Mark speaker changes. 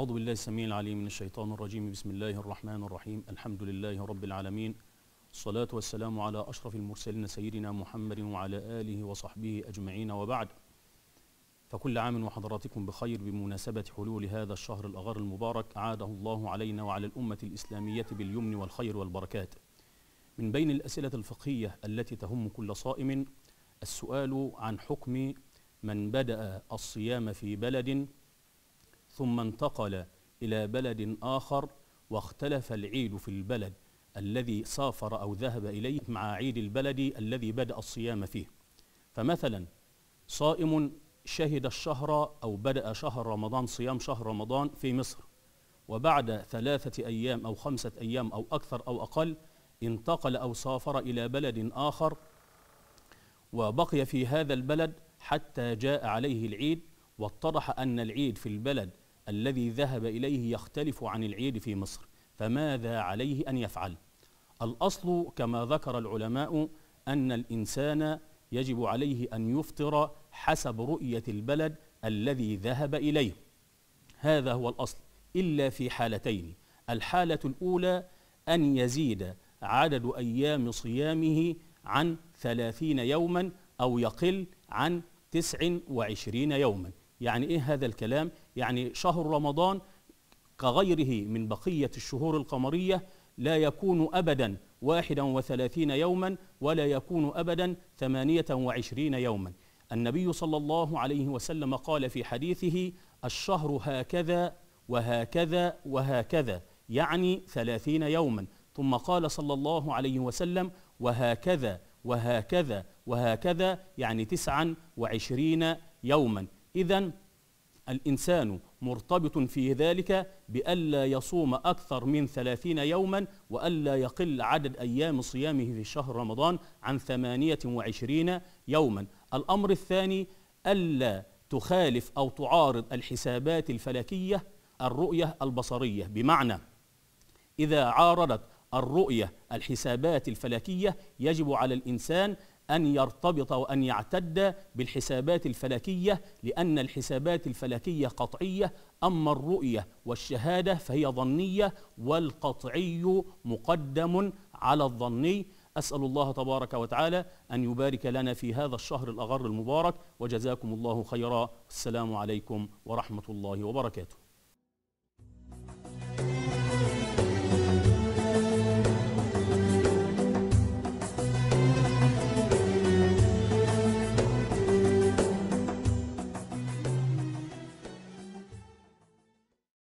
Speaker 1: أعوذ بالله السميع العليم من الشيطان الرجيم بسم الله الرحمن الرحيم الحمد لله رب العالمين الصلاة والسلام على أشرف المرسلين سيدنا محمد وعلى آله وصحبه أجمعين وبعد فكل عام وحضراتكم بخير بمناسبة حلول هذا الشهر الأغر المبارك أعاده الله علينا وعلى الأمة الإسلامية باليمن والخير والبركات من بين الأسئلة الفقهية التي تهم كل صائم السؤال عن حكم من بدأ الصيام في بلد ثم انتقل إلى بلد آخر واختلف العيد في البلد الذي سافر أو ذهب إليه مع عيد البلد الذي بدأ الصيام فيه فمثلا صائم شهد الشهر أو بدأ شهر رمضان صيام شهر رمضان في مصر وبعد ثلاثة أيام أو خمسة أيام أو أكثر أو أقل انتقل أو سافر إلى بلد آخر وبقي في هذا البلد حتى جاء عليه العيد واتضح أن العيد في البلد الذي ذهب إليه يختلف عن العيد في مصر فماذا عليه أن يفعل الأصل كما ذكر العلماء أن الإنسان يجب عليه أن يفطر حسب رؤية البلد الذي ذهب إليه هذا هو الأصل إلا في حالتين الحالة الأولى أن يزيد عدد أيام صيامه عن ثلاثين يوما أو يقل عن تسع وعشرين يوما يعني إيه هذا الكلام؟ يعني شهر رمضان كغيره من بقية الشهور القمرية لا يكون أبدا 31 يوما ولا يكون أبدا 28 يوما النبي صلى الله عليه وسلم قال في حديثه الشهر هكذا وهكذا وهكذا يعني ثلاثين يوما ثم قال صلى الله عليه وسلم وهكذا وهكذا وهكذا يعني تسعا وعشرين يوما إذا الإنسان مرتبط في ذلك بألا يصوم أكثر من ثلاثين يوما وألا يقل عدد أيام صيامه في شهر رمضان عن ثمانية وعشرين يوما الأمر الثاني ألا تخالف أو تعارض الحسابات الفلكية الرؤية البصرية بمعنى إذا عارضت الرؤية الحسابات الفلكية يجب على الإنسان أن يرتبط وأن يعتد بالحسابات الفلكية لأن الحسابات الفلكية قطعية أما الرؤية والشهادة فهي ظنية والقطعي مقدم على الظني أسأل الله تبارك وتعالى أن يبارك لنا في هذا الشهر الأغر المبارك وجزاكم الله خيرا السلام عليكم ورحمة الله وبركاته